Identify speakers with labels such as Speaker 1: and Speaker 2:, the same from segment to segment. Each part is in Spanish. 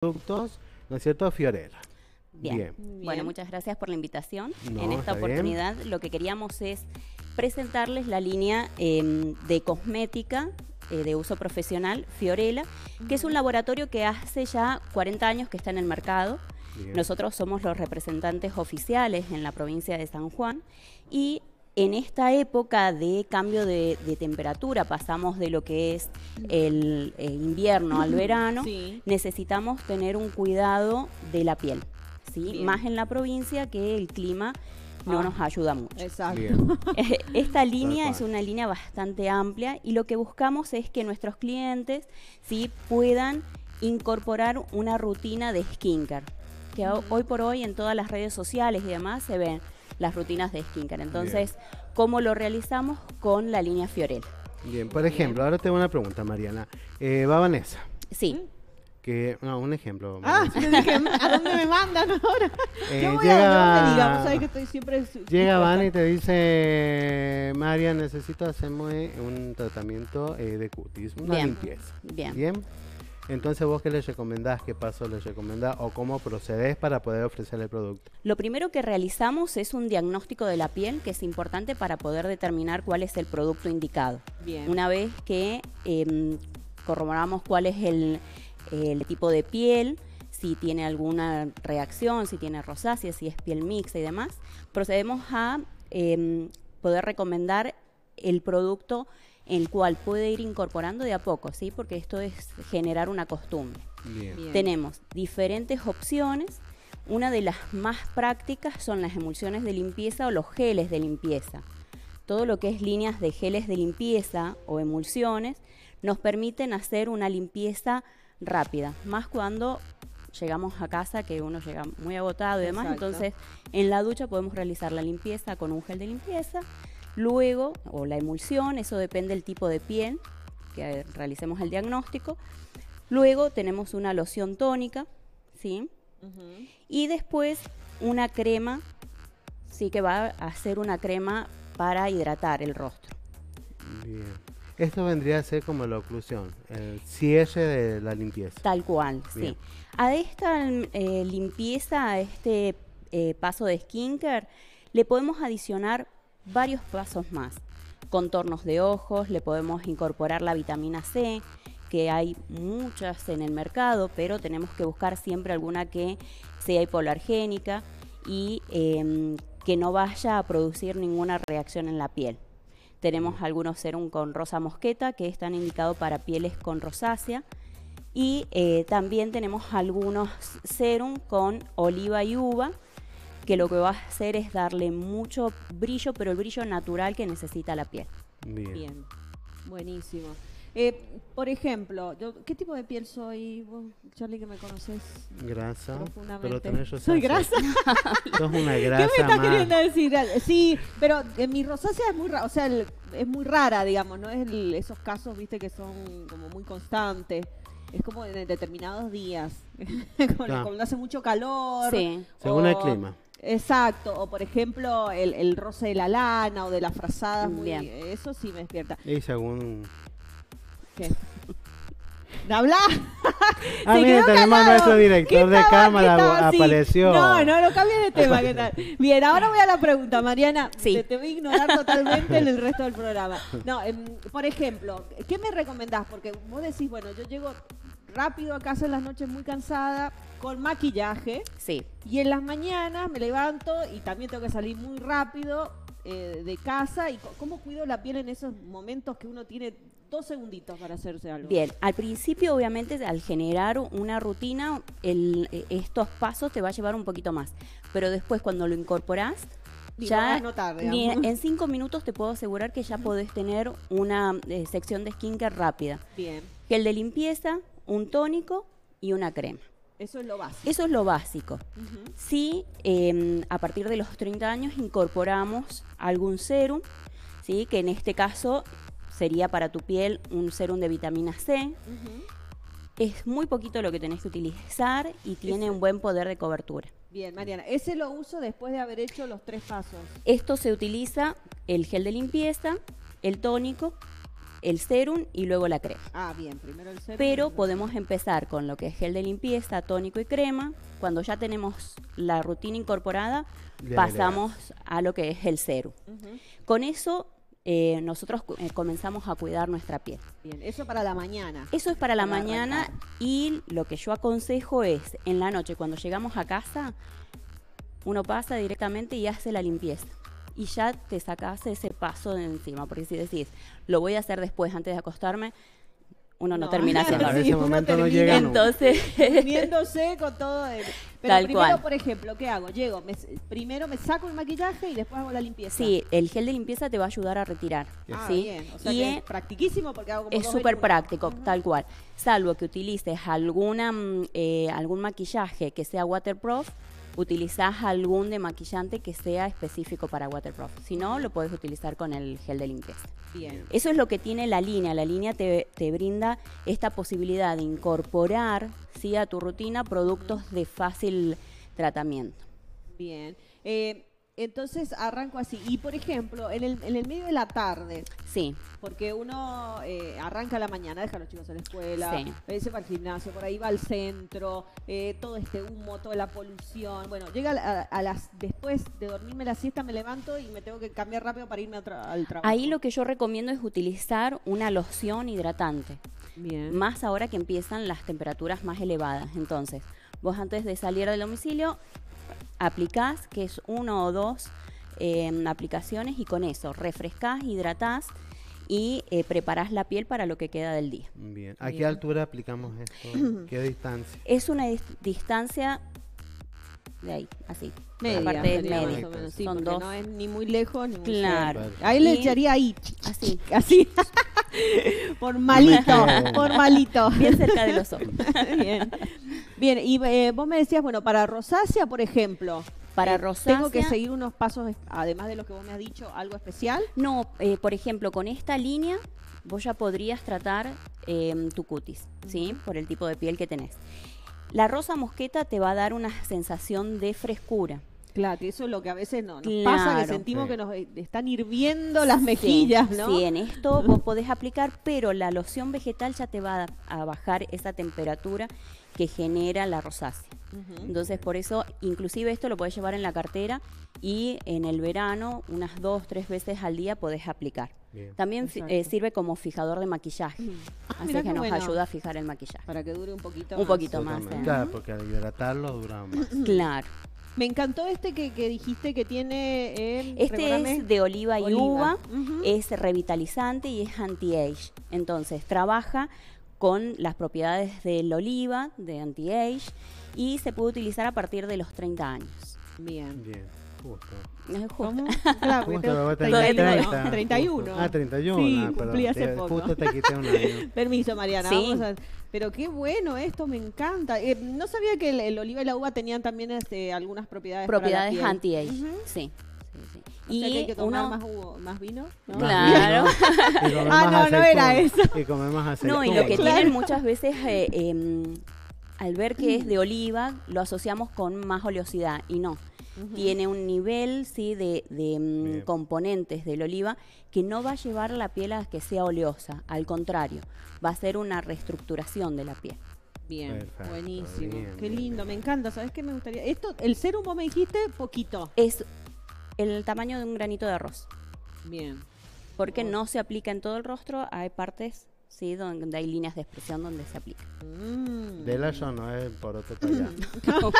Speaker 1: productos, ¿no es cierto? Fiorella. Bien.
Speaker 2: Bueno, muchas gracias por la invitación. en esta oportunidad lo que queríamos es presentarles la línea em, de cosmética eh, de uso profesional Fiorella, que es un laboratorio que hace ya 40 años que está en el mercado. Nosotros somos los representantes oficiales en la provincia de San Juan y en esta época de cambio de, temperatura, pasamos de lo que es el, invierno al verano, necesitamos tener un cuidado de la piel, ¿sí? más en la provincia que el clima no ah. nos ayuda mucho. Exacto. Esta línea es una línea bastante amplia y lo que buscamos es que nuestros clientes ¿sí? puedan incorporar una rutina de skincare, que hoy por hoy en todas las redes sociales y demás se ven las rutinas de skincare. Entonces, ¿cómo lo realizamos? Con la línea Fiorel.
Speaker 1: Bien, por ejemplo, ahora tengo una pregunta, Mariana. Eh, va Vanessa. Sí. ¿Mm? Que, no, un ejemplo.
Speaker 3: Ah, dije, ¿a dónde me mandan ahora? Eh, yo voy llega, a donde sabes que estoy siempre... Llega Van
Speaker 1: y te dice, María, necesito hacerme un tratamiento eh, de cutis, una limpieza. Bien. Bien. Entonces, ¿vos qué les recomendás? ¿Qué paso les recomendás? ¿O cómo procedés para poder ofrecer el producto?
Speaker 2: Lo primero que realizamos es un diagnóstico de la piel, que es importante para poder determinar cuál es el producto indicado. Bien. Una vez que eh, corroboramos cuál es el, tipo de piel, si tiene alguna reacción, si tiene rosácea, si es piel mixta y demás, procedemos a em, poder recomendar el producto en el cual puede ir incorporando de a poco, ¿sí? Porque esto es generar una costumbre. Tenemos diferentes opciones. Una de las más prácticas son las emulsiones de limpieza o los geles de limpieza. Todo lo que es líneas de geles de limpieza o emulsiones nos permiten hacer una limpieza rápida, más cuando llegamos a casa que uno llega muy agotado y demás, entonces en la ducha podemos realizar la limpieza con un gel de limpieza Luego, o la emulsión, eso depende del tipo de piel que eh, realicemos el diagnóstico. Luego tenemos una loción tónica, ¿sí? Y después una crema, sí que va a ser una crema para hidratar el rostro.
Speaker 1: Bien. Esto vendría a ser como la oclusión, el cierre de la limpieza. Tal cual, sí.
Speaker 2: A esta eh, limpieza, a este eh, paso de skincare, le podemos adicionar varios pasos más. Contornos de ojos, le podemos incorporar la vitamina C, que hay muchas en el mercado, pero tenemos que buscar siempre alguna que sea hipoalergénica y em, que no vaya a producir ninguna reacción en la piel. Tenemos algunos serum con rosa mosqueta que están indicados para pieles con rosácea. Y eh, también tenemos algunos serum con oliva y uva que lo que va a hacer es darle mucho brillo, pero el brillo natural que necesita la piel.
Speaker 3: Bien. Buenísimo. Eh, por ejemplo, ¿qué tipo de piel soy? Vos, Charlie, que me conoces. Grasa. Pero Soy grasa. grasa. ¿Qué me estás queriendo decir? Sí, pero eh, mi rosácea es muy rara, o sea, es muy rara, digamos, no es esos casos, viste, que son como muy constantes. Es como en determinados días, cuando, hace mucho calor. Según el clima. Exacto, o por ejemplo el, el, roce de la lana o de las frazadas, muy, eso sí me despierta.
Speaker 1: ¿Y según
Speaker 3: qué? ¿De hablar?
Speaker 1: Ah, mira, tenemos nuestro director de cámara, apareció. No, no, no
Speaker 3: cambie de tema, ¿qué tal? Bien, ahora voy a la pregunta, Mariana. Sí. Te, voy a ignorar totalmente en el resto del programa. No, em, por ejemplo, ¿qué me recomendás? Porque vos decís, bueno, yo llego rápido a casa en las noches muy cansada, con maquillaje. Sí. Y en las mañanas me levanto y también tengo que salir muy rápido eh, de casa. ¿Y cómo cuido la piel en esos momentos que uno tiene dos segunditos para hacerse algo.
Speaker 2: Bien, al principio obviamente al generar una rutina, eh, estos pasos te va a llevar un poquito más, pero después cuando lo incorporás, ya en cinco minutos te puedo asegurar que ya podés tener una eh, sección de skincare rápida. Bien. El de limpieza, un tónico y una crema.
Speaker 3: Eso es lo básico. Eso es
Speaker 2: lo básico. Em, a partir de los 30 años incorporamos algún serum, ¿sí? que en este caso sería para tu piel un serum de vitamina C. Es muy poquito lo que tenés que utilizar y tiene un buen poder de cobertura.
Speaker 3: Bien, Mariana, ese lo uso después de haber hecho los tres pasos.
Speaker 2: Esto se utiliza el gel de limpieza, el tónico el serum y luego la crema.
Speaker 3: Ah, bien, primero el serum. Pero
Speaker 2: podemos empezar con lo que es gel de limpieza, tónico y crema. Cuando ya tenemos la rutina incorporada, pasamos a lo que es el serum. Con eso eh, nosotros eh, comenzamos a cuidar nuestra piel.
Speaker 3: Bien, eso para la mañana.
Speaker 2: Eso es para la mañana y lo que yo aconsejo es en la noche, cuando llegamos a casa, uno pasa directamente y hace la limpieza y ya te sacas ese paso de encima, porque si decís, lo voy a hacer después, antes de acostarme, uno no, termina haciendo en ese momento no llega entonces
Speaker 3: con todo el... pero Tal primero por ejemplo qué hago llego primero me saco el maquillaje y después hago la limpieza sí
Speaker 2: el gel de limpieza te va a ayudar a retirar ah, O sea y es practiquísimo porque hago como es súper práctico tal cual salvo que utilices alguna mm, eh, algún maquillaje que sea waterproof utilizás algún maquillante que sea específico para waterproof. Si no, lo puedes utilizar con el gel de limpieza. Bien. Eso es lo que tiene la línea. La línea te, brinda esta posibilidad de incorporar ¿sí? a tu rutina productos de fácil tratamiento.
Speaker 3: Bien. Eh, entonces arranco así. Y por ejemplo, en el, en el medio de la tarde. Sí. Porque uno eh, arranca a la mañana, deja a los chicos en la escuela, eh, se va al gimnasio, por ahí va al centro, eh, todo este humo, toda la polución. Bueno, llega a, las. Después de dormirme la siesta, me levanto y me tengo que cambiar rápido para irme al trabajo.
Speaker 2: Ahí lo que yo recomiendo es utilizar una loción hidratante. Bien. Más ahora que empiezan las temperaturas más elevadas. Entonces, vos antes de salir del domicilio, aplicás, que es uno o dos em, aplicaciones, y con eso refrescás, hidratás y eh, preparás la piel para lo que queda del día. Bien. ¿A qué altura
Speaker 1: aplicamos esto? ¿Qué distancia?
Speaker 2: Es una distancia de ahí, así. Media, parte Son dos. No es
Speaker 3: ni muy lejos ni muy Claro. Ahí le echaría
Speaker 2: ahí. Así. Así.
Speaker 3: por malito, por malito. Bien cerca de los ojos. Bien. Bien, y eh, vos me decías, bueno, para rosácea, por ejemplo. Para eh, ¿Tengo que seguir
Speaker 2: unos pasos, además de lo que vos me has dicho, algo especial? No, eh, por ejemplo, con esta línea vos ya podrías tratar em, tu cutis, ¿sí? Por el tipo de piel que tenés. La rosa mosqueta te va a dar una sensación de frescura. Claro, que eso es lo que a veces no, nos pasa, que sentimos que nos están hirviendo las mejillas, sí, en esto vos podés aplicar, pero la loción vegetal ya te va a bajar esa temperatura que genera la rosácea. Entonces, por eso, inclusive esto lo podés llevar en la cartera y en el verano, unas dos, tres veces al día podés aplicar. También eh, sirve como fijador de maquillaje. Mm. Ah, así que nos ayuda a fijar el maquillaje. Para que dure un poquito más. Un poquito más. ¿eh? Claro, porque al hidratarlo dura más. Claro.
Speaker 3: Me encantó este que, dijiste que tiene.
Speaker 2: este es de oliva y uva, es revitalizante y es anti-age. Entonces, trabaja con las propiedades del oliva, de anti-age, y se puede utilizar a partir de los 30 años. Bien.
Speaker 3: Bien, justo.
Speaker 2: Es justo. ¿Cómo? Claro, justo, 31. 31. Ah, 31. Sí, ah, cumplí hace eh, poco. Justo te
Speaker 1: quité
Speaker 3: un año. Permiso, Mariana. Sí. pero qué bueno esto, me encanta. Eh, no sabía que el, oliva y la uva tenían también este, algunas propiedades. Propiedades anti-age, sí. Y que más, vino. Claro. ah, no, no era eso.
Speaker 2: Y comer más aceite No, y lo que tienen muchas veces, eh, em, al ver que es de oliva, lo asociamos con más oleosidad y no. Tiene un nivel sí, de, em, componentes del oliva que no va a llevar la piel a que sea oleosa, al contrario, va a ser una reestructuración de la piel. Bien, buenísimo. Qué lindo, me encanta. ¿Sabes qué me gustaría? Esto, el ser humo me dijiste poquito. Es el tamaño de un granito de arroz. Bien. Porque oh. no se aplica en todo el rostro, hay partes ¿sí? donde hay líneas de expresión donde se aplica. Mm. De la yo no es eh, el por otro no,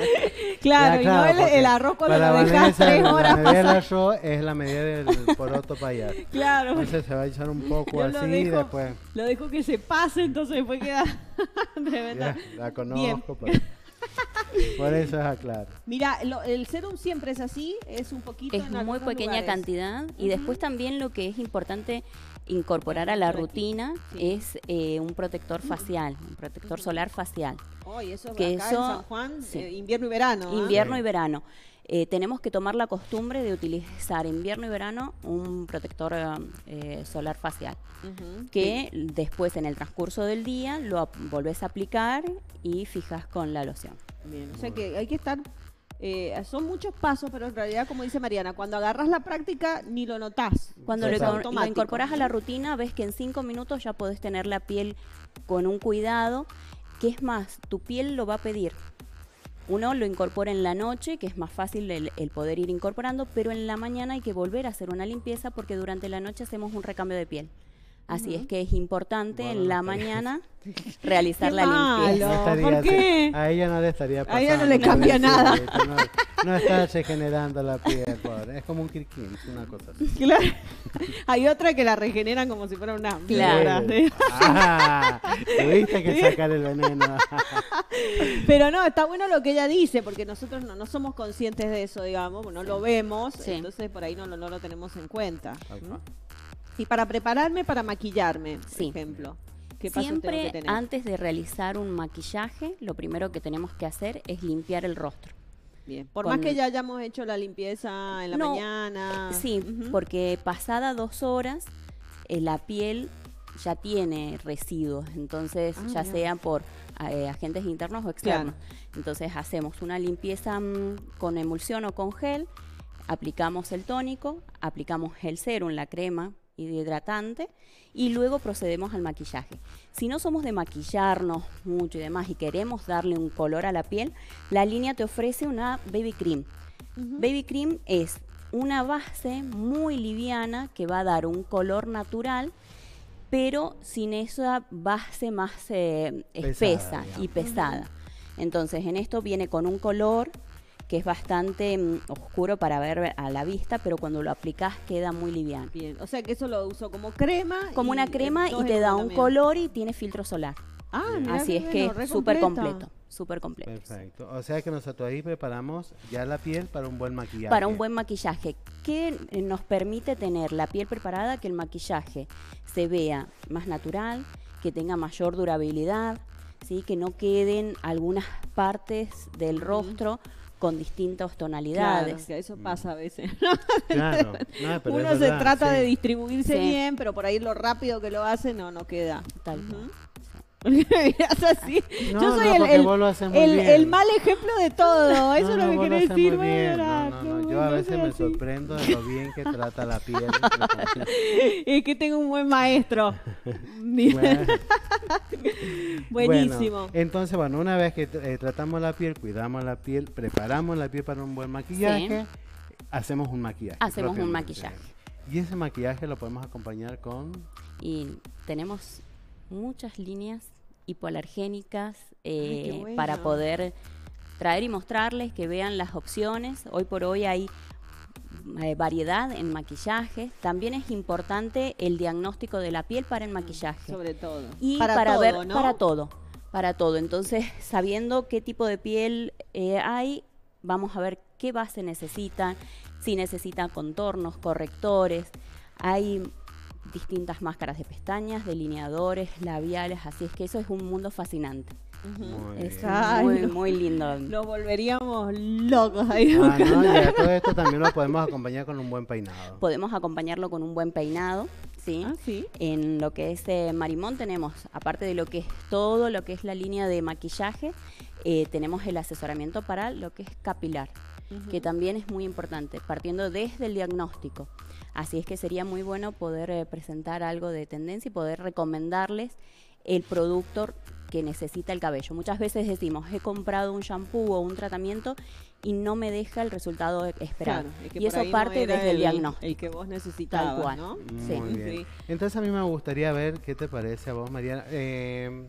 Speaker 2: Claro, y no el, arroz cuando lo dejas tres horas La
Speaker 3: medida de la
Speaker 1: yo es la medida del poroto allá. Claro. Entonces se va a echar un poco así y después.
Speaker 3: Lo dejo que se pase, entonces después queda verdad.
Speaker 1: Ya, la conozco. Bien. Pero... Pues. Por eso es
Speaker 2: Mira, el serum siempre es así, es un poquito. Es muy pequeña cantidad. Y después también lo que es importante incorporar a la rutina es eh, un protector facial, un protector solar facial.
Speaker 3: hoy eso que acá eso, en San Juan, eh, invierno y verano. ¿ah? Invierno y verano.
Speaker 2: Eh, tenemos que tomar la costumbre de utilizar invierno y verano un protector eh, solar facial, que después en el transcurso del día lo volvés a aplicar y fijas con la loción. Bien, o sea
Speaker 3: que hay que estar eh, son muchos pasos, pero en realidad, como dice Mariana,
Speaker 2: cuando agarras la práctica ni lo notas. Cuando lo, incorporas a la rutina, ves que en cinco minutos ya podés tener la piel con un cuidado, que es más, tu piel lo va a pedir. Uno lo incorpora en la noche, que es más fácil el, el, poder ir incorporando, pero en la mañana hay que volver a hacer una limpieza porque durante la noche hacemos un recambio de piel. Así es que es importante en la mañana realizar la limpieza. ¿Por qué? A ella no le estaría A ella no le cambia nada. No, está
Speaker 1: regenerando la piel, pobre. Es como un kirquín, una cosa así.
Speaker 3: Claro. Hay otra que la regeneran como si fuera una claro. tuviste
Speaker 1: que sacar el veneno.
Speaker 3: Pero no, está bueno lo que ella dice, porque nosotros no, no somos conscientes de eso, digamos, no lo vemos, entonces por ahí no, no, lo tenemos en cuenta. Y para prepararme, para maquillarme,
Speaker 2: por ejemplo. ¿Qué Siempre antes de realizar un maquillaje, lo primero que tenemos que hacer es limpiar el rostro. Bien. Por más que ya
Speaker 3: hayamos hecho la limpieza en la mañana. Sí,
Speaker 2: porque pasada dos horas eh, la piel ya tiene residuos, entonces ah, ya sea por eh, agentes internos o externos. Entonces hacemos una limpieza mm, con emulsión o con gel, aplicamos el tónico, aplicamos el serum, la crema hidratante y luego procedemos al maquillaje. Si no somos de maquillarnos mucho y demás y queremos darle un color a la piel, la línea te ofrece una baby cream. Baby cream es una base muy liviana que va a dar un color natural pero sin esa base más eh, espesa y pesada. Entonces en esto viene con un color, que es bastante mm, oscuro para ver a la vista, pero cuando lo aplicas queda muy liviano.
Speaker 3: o sea que eso lo uso como crema. Como una crema eh, y te da un color
Speaker 2: y tiene filtro solar. Ah, Así es que es súper completo, súper
Speaker 1: completo. Perfecto. O sea que nosotros ahí preparamos ya la piel para un buen maquillaje. Para un
Speaker 2: buen maquillaje, qué nos permite tener la piel preparada, que el maquillaje se vea más natural, que tenga mayor durabilidad, ¿sí? que no queden algunas partes del rostro con distintas tonalidades.
Speaker 3: eso mm. pasa a veces. Uno se trata de
Speaker 2: distribuirse bien,
Speaker 3: pero por ahí lo rápido que lo hace no, no queda. Tal así. Yo soy el, el, el, mal ejemplo de todo. Eso es lo que querés decir.
Speaker 1: Yo a veces me sorprendo de lo bien que trata la piel.
Speaker 3: es que tengo un buen maestro. Buenísimo.
Speaker 1: entonces, bueno, una vez que eh, tratamos la piel, cuidamos la piel, preparamos la piel para un buen maquillaje, hacemos un maquillaje. Hacemos un maquillaje. Y ese maquillaje lo podemos acompañar con...
Speaker 2: Y tenemos muchas líneas hipoalergénicas eh, para poder traer y mostrarles, que vean las opciones. Hoy por hoy hay eh, variedad en maquillaje. También es importante el diagnóstico de la piel para el maquillaje. Sobre todo. Y para, todo, ver para todo. Para todo. Entonces, sabiendo qué tipo de piel eh, hay, vamos a ver qué base necesita, si necesita contornos, correctores. Hay distintas máscaras de pestañas, delineadores, labiales, así es que eso es un mundo fascinante. Muy, muy, lindo. Nos volveríamos locos ahí. todo ah,
Speaker 1: esto también lo podemos acompañar con un buen peinado.
Speaker 2: Podemos acompañarlo con un buen peinado, ¿sí? Ah, en lo que es eh, Marimón tenemos, aparte de lo que es todo lo que es la línea de maquillaje, eh, tenemos el asesoramiento para lo que es capilar, que también es muy importante, partiendo desde el diagnóstico. Así es que sería muy bueno poder eh, presentar algo de tendencia y poder recomendarles el producto que necesita el cabello. Muchas veces decimos, he comprado un shampoo o un tratamiento y no me deja el resultado e-, esperado. y eso parte desde el, diagnóstico. El que vos necesitabas, ¿no? Sí.
Speaker 1: Entonces a mí me gustaría ver qué te parece a vos, Mariana. Eh,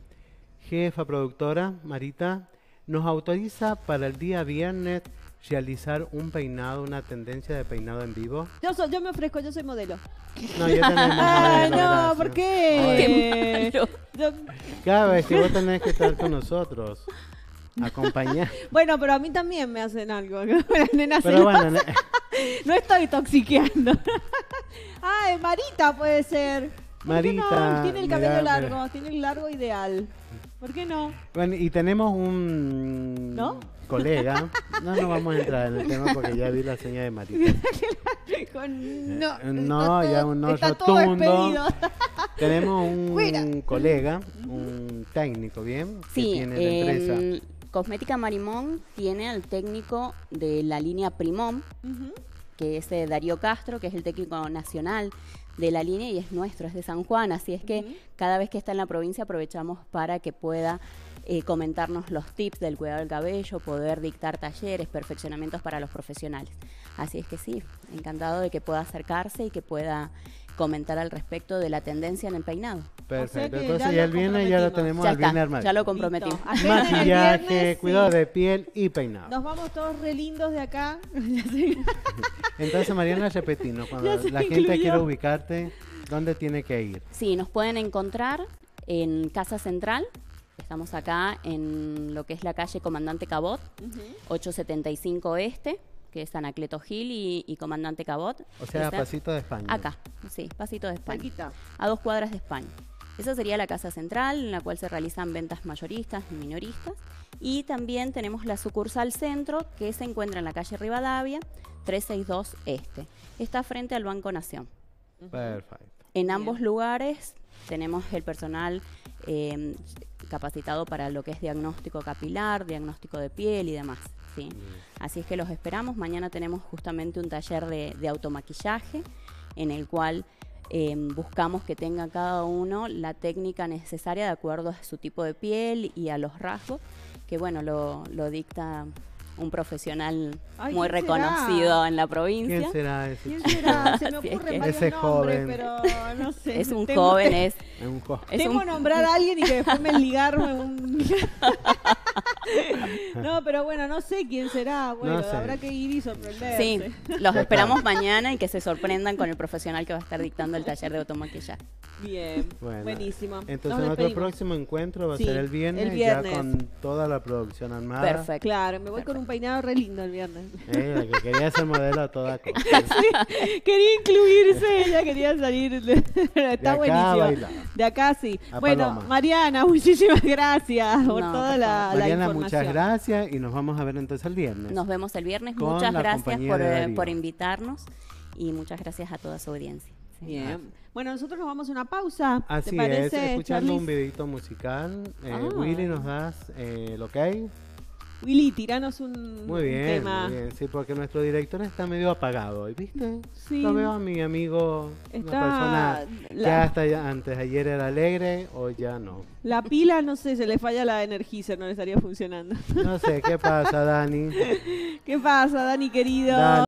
Speaker 1: jefa productora, Marita, nos autoriza para el día viernes realizar un peinado, una tendencia de peinado en vivo?
Speaker 3: Yo, soy, yo me ofrezco, yo soy modelo. No, yo no, ¿por qué? qué
Speaker 1: Cada vos tenés que estar con nosotros. Acompañar.
Speaker 3: bueno, pero a mí también me hacen algo. no estoy toxiqueando. Ay, ah, Marita puede ser.
Speaker 1: Marita. Tiene el cabello largo,
Speaker 3: tiene el largo ideal. ¿Por qué no?
Speaker 1: Bueno, y tenemos un colega. No nos vamos a entrar en el tema porque ya vi la señal de Matita.
Speaker 2: no, eh,
Speaker 1: no, ya un no está todo Tenemos un colega, un técnico, ¿bien? Sí, que tiene la empresa.
Speaker 2: Cosmética Marimón tiene al técnico de la línea Primón, que es Darío Castro, que es el técnico nacional de la línea y es nuestro, es de San Juan, así es que cada vez que está en la provincia aprovechamos para que pueda eh, comentarnos los tips del cuidado del cabello, poder dictar talleres, perfeccionamientos para los profesionales. Así es que sí, encantado de que pueda acercarse y que pueda comentar al respecto de la tendencia en el peinado. Perfecto, entonces ya, el viernes ya lo tenemos al está, armado. Ya lo comprometimos. Maquillaje,
Speaker 1: cuidado de piel y peinado.
Speaker 2: Nos vamos todos re lindos de acá.
Speaker 1: entonces Mariana Repetino, cuando la gente quiere ubicarte, ¿dónde tiene que ir?
Speaker 2: Sí, nos pueden encontrar en Casa Central, Estamos acá en lo que es la calle Comandante Cabot, 875 Este que es Anacleto Gil y, Comandante Cabot. O sea, a Pasito de España. Acá, sí, Pasito de España. A dos cuadras de España. Esa sería la casa central, en la cual se realizan ventas mayoristas y minoristas. Y también tenemos la sucursal centro, que se encuentra en la calle Rivadavia, 362 Este. Está frente al Banco Nación. Perfecto. En ambos lugares tenemos el personal eh, capacitado para lo que es diagnóstico capilar, diagnóstico de piel y demás. ¿sí? Mm. Así es que los esperamos. Mañana tenemos justamente un taller de, automaquillaje en el cual em, buscamos que tenga cada uno la técnica necesaria de acuerdo a su tipo de piel y a los rasgos, que bueno, lo, dicta un profesional muy reconocido en la provincia. ¿Quién será ese?
Speaker 1: ese joven.
Speaker 3: Es un
Speaker 2: joven, es...
Speaker 1: Es nombrar a
Speaker 3: alguien y que después me ligarme un... no, pero bueno, no sé quién será. Bueno, habrá que ir y sorprender. Sí, los esperamos
Speaker 2: mañana y que se sorprendan con el profesional que va a estar dictando el taller de automaquillaje.
Speaker 3: Bien,
Speaker 1: buenísimo. Entonces, nuestro próximo encuentro va a ser el viernes, el viernes, ya con toda la producción armada. Perfecto.
Speaker 3: Claro, me voy con un peinado re lindo el viernes.
Speaker 1: Eh, quería ser modelo a toda costa.
Speaker 3: quería incluirse, ella quería salir. está buenísimo. De acá sí. bueno, Mariana, muchísimas gracias por toda la información. Muchas
Speaker 1: gracias y nos vamos a ver entonces el viernes.
Speaker 2: Nos vemos el viernes. muchas gracias eh, por, invitarnos y muchas gracias a toda su audiencia. Ah. Bueno, nosotros nos vamos a una pausa. Así es, escuchando un
Speaker 1: videito musical. Eh, ah. Willy, ¿nos das el eh, lo
Speaker 3: Willy, tiranos un, muy bien, tema. Muy bien,
Speaker 1: sí, porque nuestro director está medio apagado hoy,
Speaker 3: ¿viste? Sí. Lo veo a
Speaker 1: mi amigo, está una persona hasta ya antes ayer era alegre, hoy ya no.
Speaker 3: La pila, no sé, se le falla la se no le estaría funcionando. No
Speaker 1: sé, ¿qué pasa, Dani?
Speaker 3: ¿Qué pasa, Dani querido?